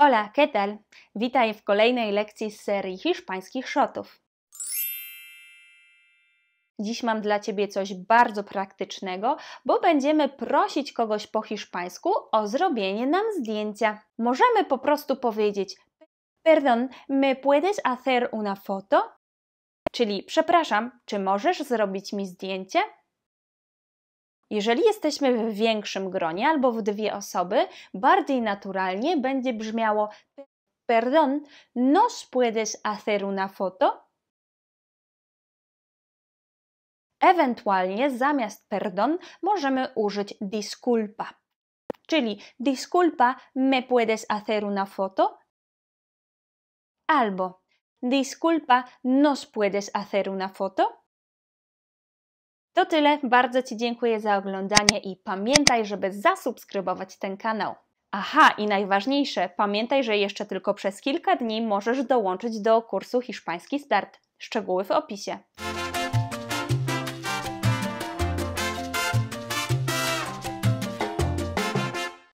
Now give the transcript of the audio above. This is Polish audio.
Hola, ¿qué tal? Witaj w kolejnej lekcji z serii hiszpańskich szotów. Dziś mam dla Ciebie coś bardzo praktycznego, bo będziemy prosić kogoś po hiszpańsku o zrobienie nam zdjęcia. Możemy po prostu powiedzieć Perdón, ¿me puedes hacer una foto? Czyli przepraszam, czy możesz zrobić mi zdjęcie? Jeżeli jesteśmy w większym gronie albo w dwie osoby, bardziej naturalnie będzie brzmiało Perdón, ¿nos puedes hacer una foto? Ewentualnie zamiast perdon możemy użyć disculpa. Czyli disculpa, ¿me puedes hacer una foto? Albo disculpa, ¿nos puedes hacer una foto? To tyle, bardzo Ci dziękuję za oglądanie i pamiętaj, żeby zasubskrybować ten kanał. Aha, i najważniejsze, pamiętaj, że jeszcze tylko przez kilka dni możesz dołączyć do kursu Hiszpański Start. Szczegóły w opisie.